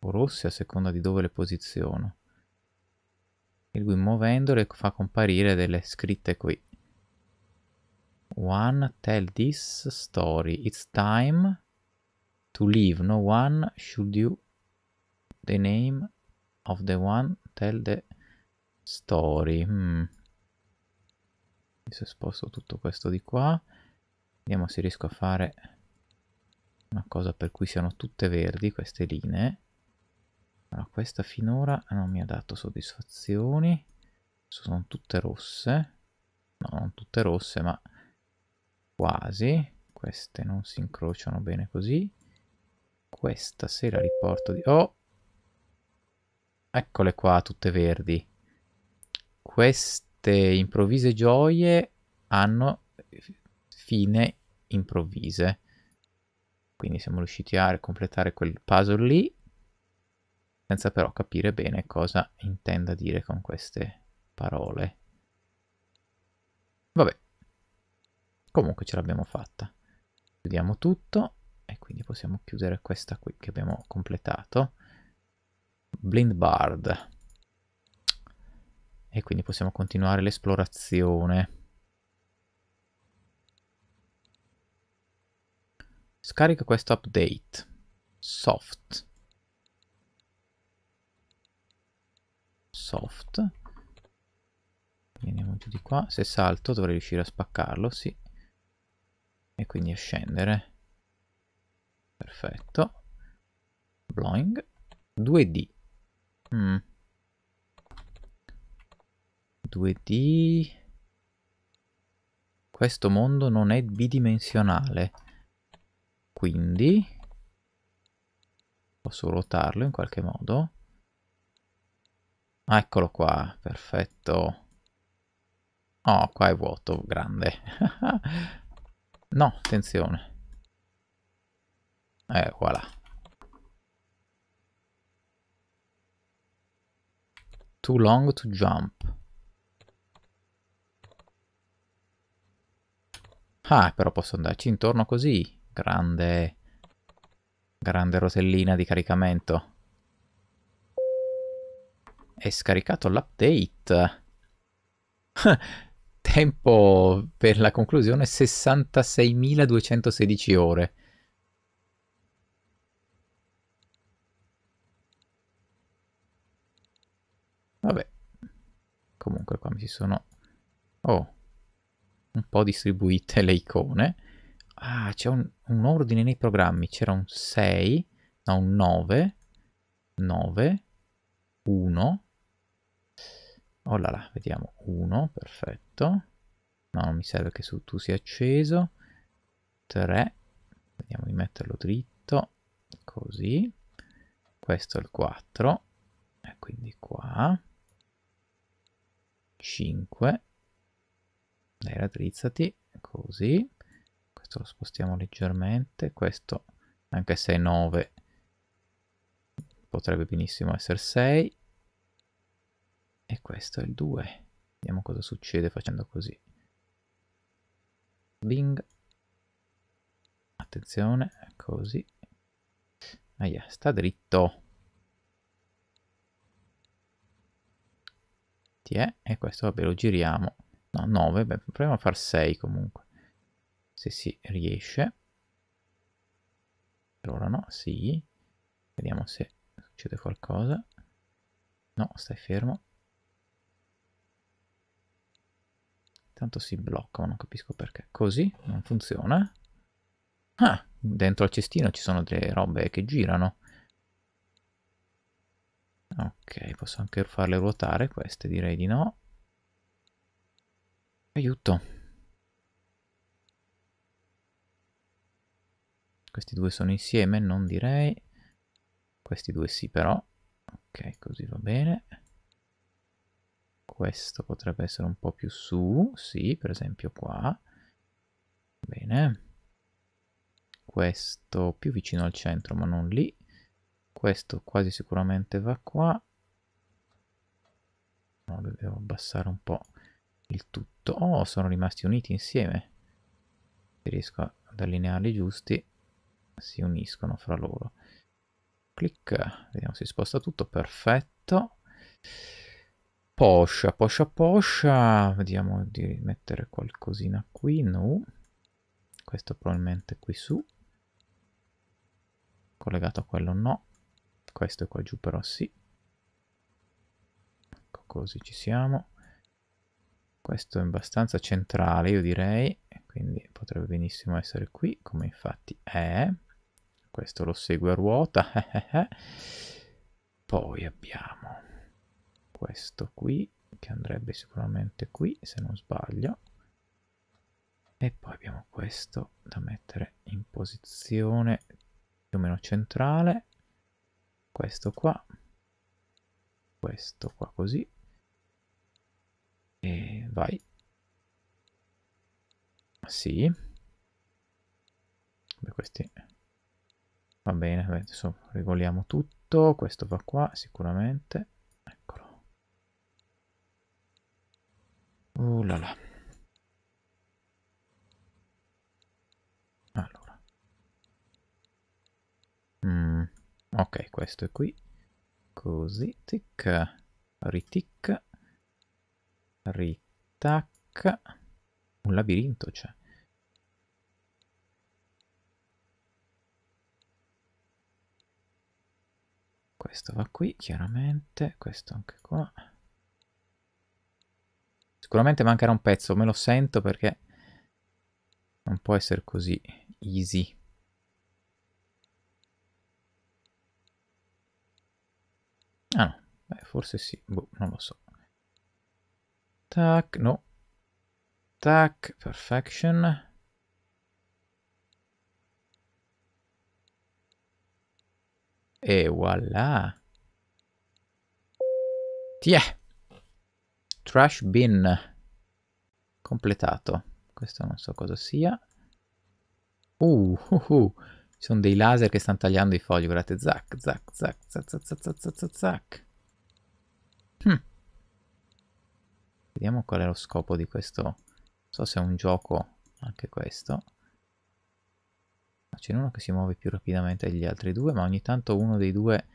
o rosse a seconda di dove le posiziono. E lui muovendole fa comparire delle scritte qui. One tell this story. It's time to leave. No one should you the name of the one tell the story. Hmm. Mi sono sposto tutto questo di qua. Vediamo se riesco a fare una cosa per cui siano tutte verdi queste linee. Allora, questa finora non mi ha dato soddisfazioni. Sono tutte rosse. No, non tutte rosse, ma quasi. Queste non si incrociano bene così. Questa se la riporto di... Oh! Eccole qua, tutte verdi. Queste improvvise gioie hanno fine improvvise. Quindi siamo riusciti a completare quel puzzle lì, senza però capire bene cosa intenda dire con queste parole. Vabbè, Comunque ce l'abbiamo fatta. Chiudiamo tutto e quindi possiamo chiudere questa qui che abbiamo completato. Blind Bard. E quindi possiamo continuare l'esplorazione. Scarica questo update. Soft. Soft. veniamo giù di qua. Se salto dovrei riuscire a spaccarlo, sì e quindi a scendere. Perfetto. Blowing. 2D. Mm. 2D. Questo mondo non è bidimensionale. Quindi posso ruotarlo in qualche modo. Ah, eccolo qua, perfetto. Oh, qua è vuoto, grande. (laughs) No, attenzione. Eh, voilà. Too long to jump. Ah, però posso andarci intorno così. Grande... Grande rotellina di caricamento. È scaricato l'update. (laughs) tempo per la conclusione 66.216 ore. Vabbè, comunque qua mi sono... Oh, un po' distribuite le icone. Ah, c'è un, un ordine nei programmi. C'era un 6, no, un 9, 9, 1, oh là là, vediamo, 1, perfetto, no, non mi serve che su tu sia acceso, 3, vediamo di metterlo dritto, così, questo è il 4, e quindi qua, 5, dai raddrizzati, così, questo lo spostiamo leggermente, questo anche se è 9 potrebbe benissimo essere 6, e questo è il 2. Vediamo cosa succede facendo così. Bing. Attenzione, così. Aia, sta dritto. Ti è? E questo, vabbè, lo giriamo. No, 9, beh, proviamo a far 6 comunque. Se si riesce. Per ora no, sì. Vediamo se succede qualcosa. No, stai fermo. Tanto si blocca, ma non capisco perché. Così? Non funziona? Ah, dentro al cestino ci sono delle robe che girano. Ok, posso anche farle ruotare queste, direi di no. Aiuto. Questi due sono insieme, non direi. Questi due sì però. Ok, così va bene questo potrebbe essere un po' più su, sì, per esempio qua. Bene. Questo più vicino al centro, ma non lì. Questo quasi sicuramente va qua. No, devo abbassare un po' il tutto. Oh, sono rimasti uniti insieme. Se riesco ad allinearli giusti, si uniscono fra loro. Clic, vediamo se si sposta tutto, perfetto. Perfetto poscia, poscia, poscia. Vediamo di mettere qualcosina qui, no. Questo probabilmente qui su. Collegato a quello no. Questo è qua giù però sì. Ecco così ci siamo. Questo è abbastanza centrale io direi, quindi potrebbe benissimo essere qui, come infatti è. Questo lo segue a ruota. (laughs) Poi abbiamo questo qui, che andrebbe sicuramente qui, se non sbaglio. E poi abbiamo questo da mettere in posizione più o meno centrale. Questo qua. Questo qua così. E vai. Sì. Beh, questi... Va bene, adesso regoliamo tutto. Questo va qua, sicuramente. Uh là là. Allora. Mm, ok, questo è qui. Così, tic, ritic, ritac. Un labirinto c'è. Questo va qui, chiaramente. Questo anche qua. Sicuramente mancherà un pezzo, me lo sento perché non può essere così easy. Ah no, Beh, forse sì, boh, non lo so. Tac, no. Tac, perfection. E voilà. Tiè. Trash bin. Completato. Questo non so cosa sia. Uh, uh, uh. Ci sono dei laser che stanno tagliando i fogli, guardate. Zac, zac, zac, zac, zac, zac, zac, zac, zac, zac. Hm. Vediamo qual è lo scopo di questo. Non so se è un gioco anche questo. C'è uno che si muove più rapidamente degli altri due, ma ogni tanto uno dei due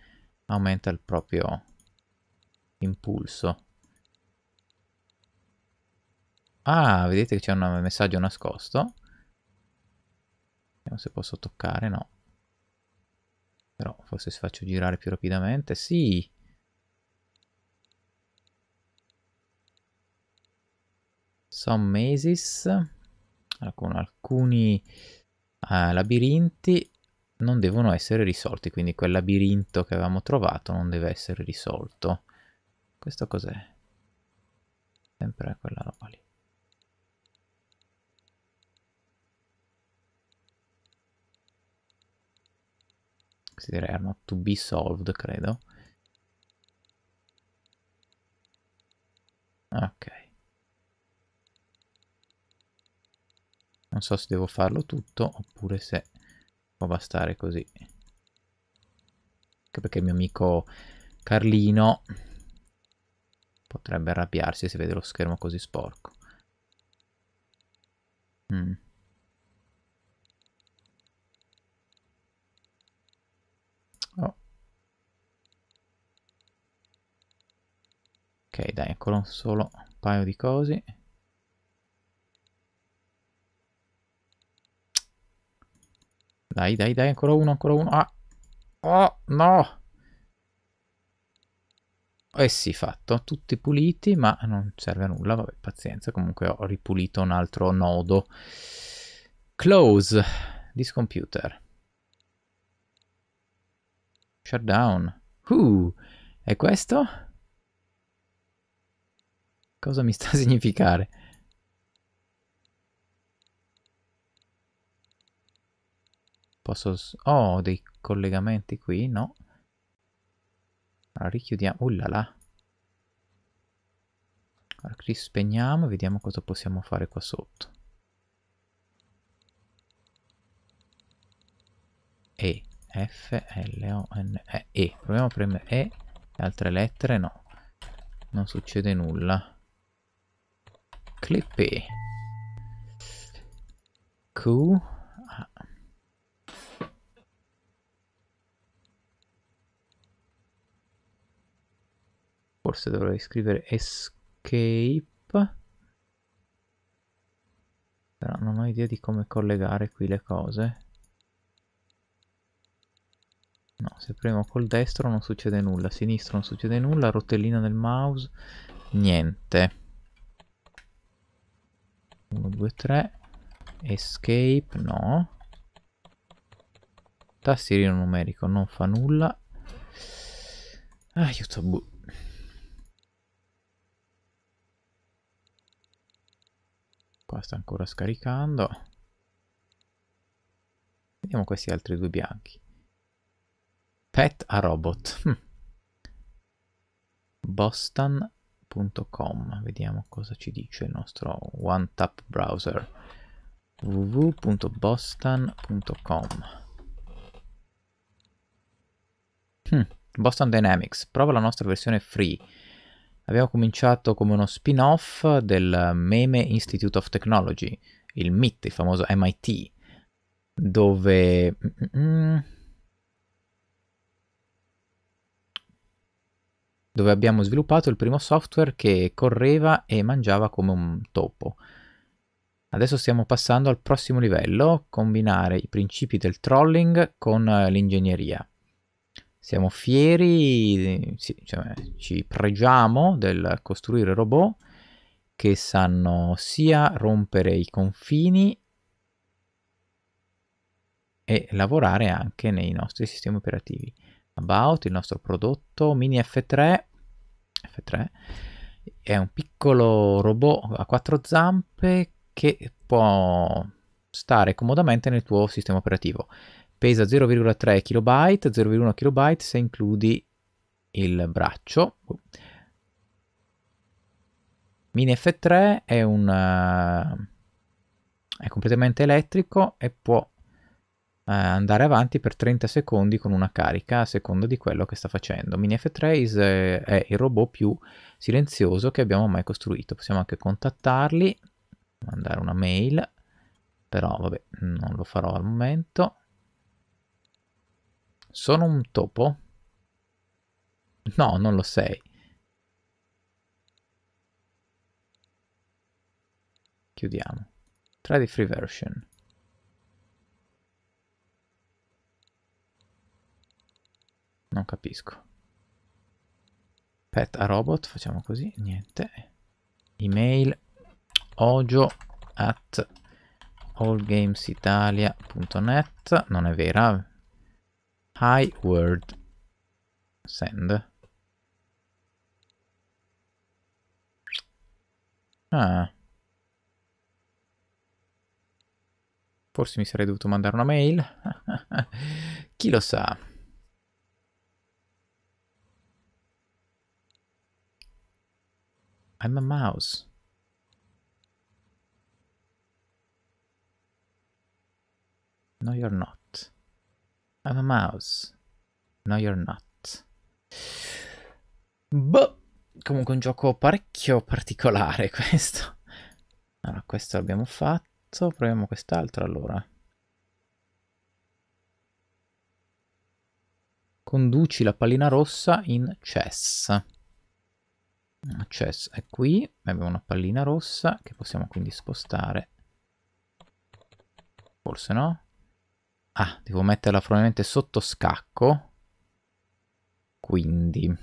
aumenta il proprio impulso. Ah, vedete che c'è un messaggio nascosto. Vediamo se posso toccare, no. Però forse si faccio girare più rapidamente. Sì! Some mazes. Alcun, alcuni eh, labirinti non devono essere risolti, quindi quel labirinto che avevamo trovato non deve essere risolto. Questo cos'è? Sempre quella roba lì. considerare arma to be solved, credo. Ok. Non so se devo farlo tutto oppure se può bastare così. Anche perché il mio amico Carlino potrebbe arrabbiarsi se vede lo schermo così sporco. Mm. Ok, dai, eccolo, solo un paio di cose. Dai, dai, dai, ancora uno, ancora uno. Ah! Oh, no! E eh sì, fatto, tutti puliti, ma non serve a nulla, vabbè, pazienza, comunque ho ripulito un altro nodo. Close, this computer. Shutdown. Uh, e questo? Cosa mi sta a (laughs) significare? Posso... Oh, ho dei collegamenti qui? No. Allora richiudiamo... Uh Allora, qui spegniamo e vediamo cosa possiamo fare qua sotto. E, F, L, O, N, E, E. Proviamo a premere E, le altre lettere no. Non succede nulla. Clippy. Q. Forse dovrei scrivere escape. Però non ho idea di come collegare qui le cose. No, se premo col destro non succede nulla, sinistro non succede nulla, rotellina del mouse, niente. 1, 2, 3 escape, no tastierino numerico non fa nulla aiuto bu qua sta ancora scaricando vediamo questi altri due bianchi pet a robot (laughs) Boston www.www.browser.com vediamo cosa ci dice il nostro one tap browser www.boston.com hmm. Boston Dynamics prova la nostra versione free abbiamo cominciato come uno spin off del Meme Institute of Technology il MIT, il famoso MIT dove mm, mm, mm dove abbiamo sviluppato il primo software che correva e mangiava come un topo. Adesso stiamo passando al prossimo livello, combinare i principi del trolling con eh, l'ingegneria. Siamo fieri, sì, cioè, ci pregiamo del costruire robot che sanno sia rompere i confini e lavorare anche nei nostri sistemi operativi. About, il nostro prodotto, Mini F3, F3 è un piccolo robot a quattro zampe che può stare comodamente nel tuo sistema operativo. Pesa 0,3 kB, 0,1 kB se includi il braccio. Mini F3 è, un, eh, è completamente elettrico e può eh, andare avanti per 30 secondi con una carica a seconda di quello che sta facendo. Mini F3 eh, è il robot più silenzioso che abbiamo mai costruito. Possiamo anche contattarli, mandare una mail, però vabbè, non lo farò al momento. Sono un topo? No, non lo sei. Chiudiamo. Try the free version. Non capisco. Pet a robot, facciamo così, niente. Email ojo at allgamesitalia.net Non è vera. Hi world. Send. Ah. Forse mi sarei dovuto mandare una mail. (laughs) Chi lo sa. I'm a mouse. No, you're not. I'm a mouse. No, you're not. Boh! Comunque un gioco parecchio particolare (laughs) questo. Allora, questo l'abbiamo fatto. Proviamo quest'altro allora. Conduci la pallina rossa in chess accesso è qui abbiamo una pallina rossa che possiamo quindi spostare forse no ah devo metterla probabilmente sotto scacco quindi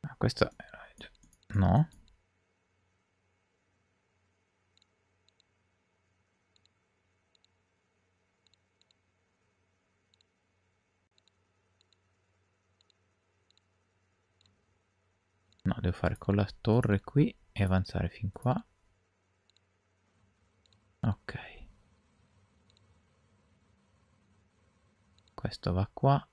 ah, questa no No, devo fare con la torre qui e avanzare fin qua. Ok. Questo va qua.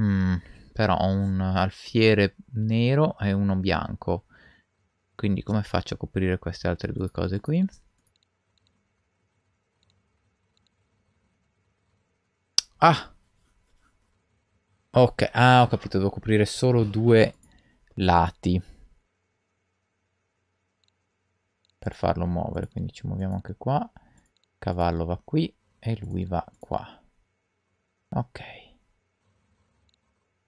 Mm, però ho un alfiere nero e uno bianco. Quindi come faccio a coprire queste altre due cose qui? Ah! Ok, ah ho capito, devo coprire solo due lati per farlo muovere, quindi ci muoviamo anche qua, cavallo va qui e lui va qua. Ok,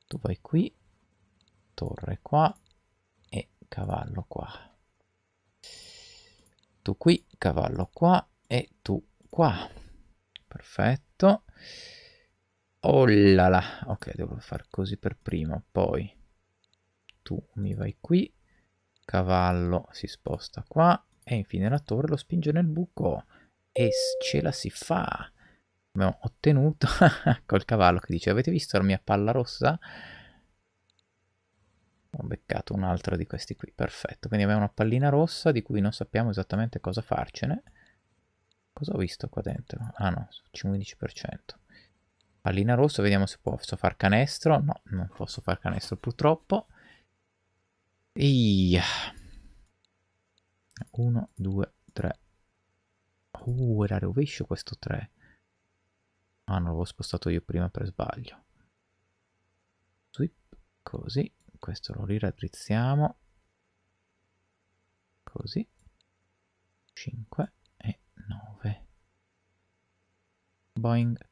tu vai qui, torre qua e cavallo qua. Tu qui, cavallo qua e tu qua. Perfetto. Oh là là. Ok, devo far così per prima. Poi tu mi vai qui. Cavallo si sposta qua. E infine la torre lo spinge nel buco. E ce la si fa. Abbiamo ottenuto (laughs) col cavallo che dice avete visto la mia palla rossa? Ho beccato un altro di questi qui, perfetto. Quindi abbiamo una pallina rossa di cui non sappiamo esattamente cosa farcene. Cosa ho visto qua dentro? Ah no, 15%. Pallina rossa, vediamo se posso far canestro. No, non posso far canestro purtroppo. Eia. 1, 2, 3. Uh, era rovescio questo 3. Ah, non l'avevo spostato io prima per sbaglio. Sweep, così. Questo lo riraddrizziamo. Così. 5 e 9. Boing.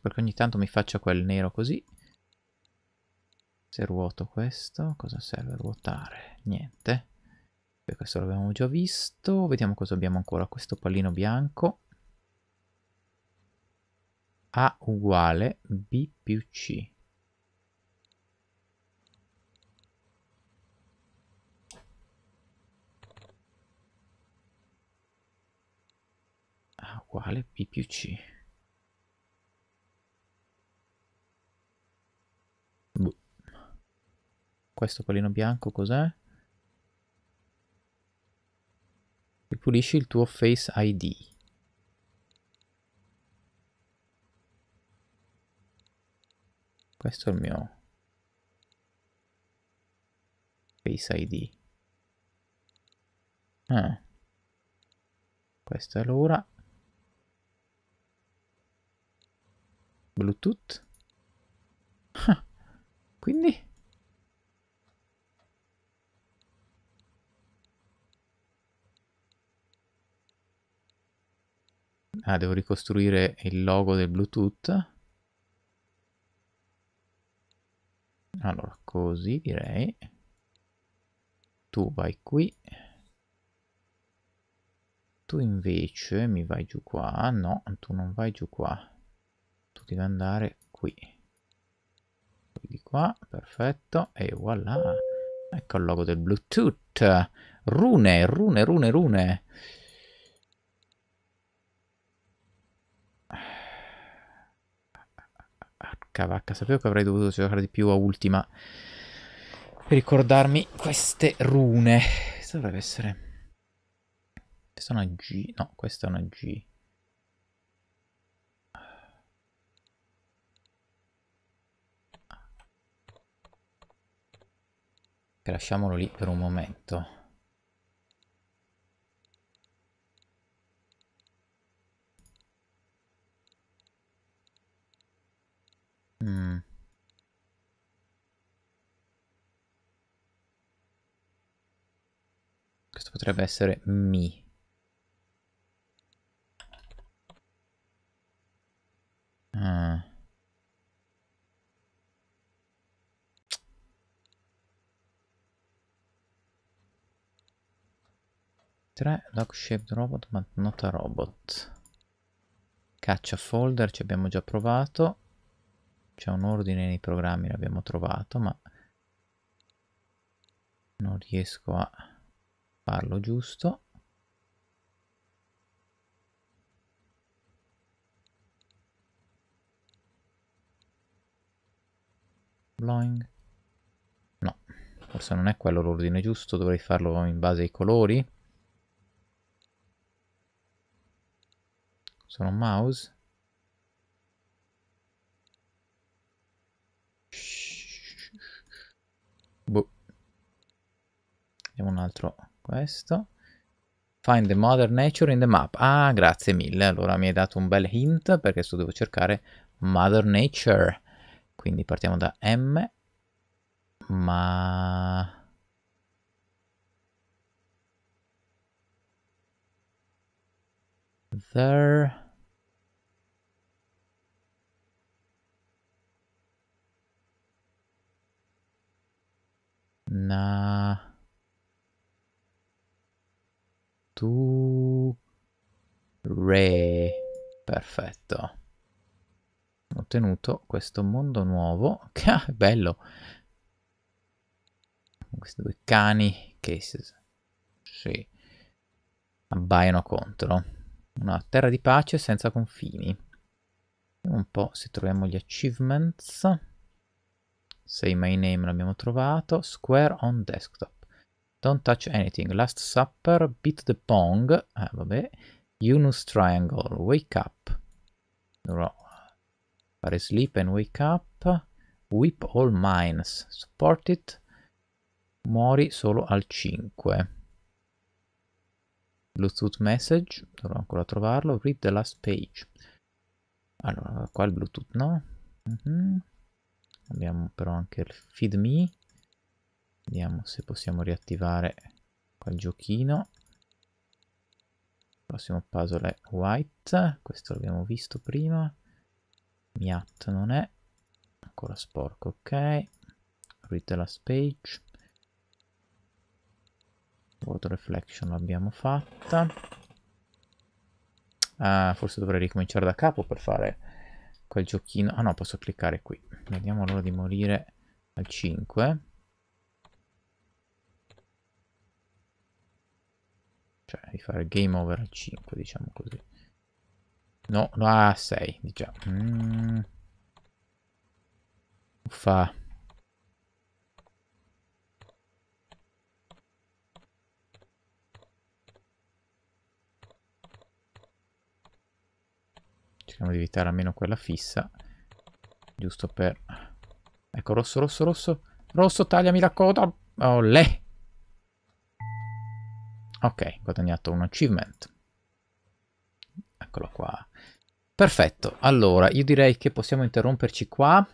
perché ogni tanto mi faccio quel nero così. Se ruoto questo, cosa serve ruotare? Niente. Beh, questo l'abbiamo già visto. Vediamo cosa abbiamo ancora. Questo pallino bianco. A uguale B più C. A uguale B più C. Questo pallino bianco cos'è? Ripulisci il tuo Face ID. Questo è il mio Face ID. Ah. Questa è l'ora. Bluetooth. Ah. (laughs) Quindi... Ah, devo ricostruire il logo del Bluetooth. Allora, così direi. Tu vai qui. Tu invece mi vai giù qua. No, tu non vai giù qua. Tu devi andare qui. Di qua, perfetto. E voilà. Ecco il logo del Bluetooth. Rune, rune, rune, rune. vacca, vacca. Sapevo che avrei dovuto giocare di più a ultima. Per ricordarmi queste rune. Questa dovrebbe essere... Questa è una G. No, questa è una G. Che lasciamolo lì per un momento. Mm. Questo potrebbe essere mi. Ah. dog shaped robot ma not a robot caccia folder ci abbiamo già provato c'è un ordine nei programmi, l'abbiamo trovato, ma non riesco a farlo giusto. Blowing. No, forse non è quello l'ordine giusto, dovrei farlo in base ai colori. Sono mouse. Mettiamo un altro questo. Find the mother nature in the map. Ah, grazie mille. Allora mi hai dato un bel hint perché adesso devo cercare mother nature. Quindi partiamo da M. Ma... There... Nah... tu... Re. Perfetto. Ho ottenuto questo mondo nuovo. (laughs) Che bello. Questi due cani si Sì. Abbaiano contro. Una terra di pace senza confini. Vediamo un po' se troviamo gli achievements. Say my name l'abbiamo trovato. Square on desktop. Don't touch anything. Last supper. Beat the pong. Eh, vabbè. Yunus triangle. Wake up. Dovrò fare sleep and wake up. Whip all mines. Support it. Muori solo al 5. Bluetooth message. Dovrò ancora trovarlo. Read the last page. Allora, qua il Bluetooth no. Mm -hmm. Abbiamo però anche il feed me. Vediamo se possiamo riattivare quel giochino. Il prossimo puzzle è White, questo l'abbiamo visto prima. Miat non è, ancora sporco, ok. Read the last page. Water reflection l'abbiamo fatta. Ah, forse dovrei ricominciare da capo per fare quel giochino. Ah no, posso cliccare qui. Vediamo l'ora di morire al 5. Cioè, di fare game over a 5, diciamo così. No, no a 6, diciamo. Mm. Uffa. Cerchiamo di evitare almeno quella fissa. Giusto per... Ecco, rosso, rosso, rosso. Rosso, tagliami la coda. Oh, lei. Ok, guadagnato un achievement. Eccolo qua. Perfetto, allora io direi che possiamo interromperci qua.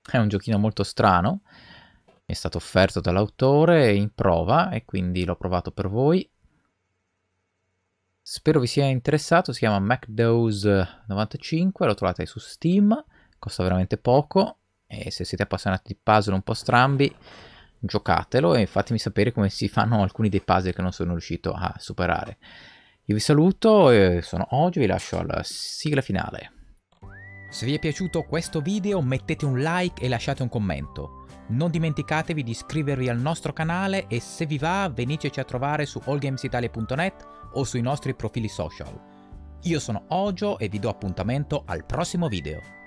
È un giochino molto strano, Mi è stato offerto dall'autore in prova e quindi l'ho provato per voi. Spero vi sia interessato, si chiama MacDose95, lo trovate su Steam, costa veramente poco e se siete appassionati di puzzle un po' strambi giocatelo e fatemi sapere come si fanno alcuni dei puzzle che non sono riuscito a superare. Io vi saluto, e sono Oggi, vi lascio alla sigla finale. Se vi è piaciuto questo video mettete un like e lasciate un commento. Non dimenticatevi di iscrivervi al nostro canale e se vi va veniteci a trovare su allgamesitalia.net o sui nostri profili social. Io sono Ojo e vi do appuntamento al prossimo video.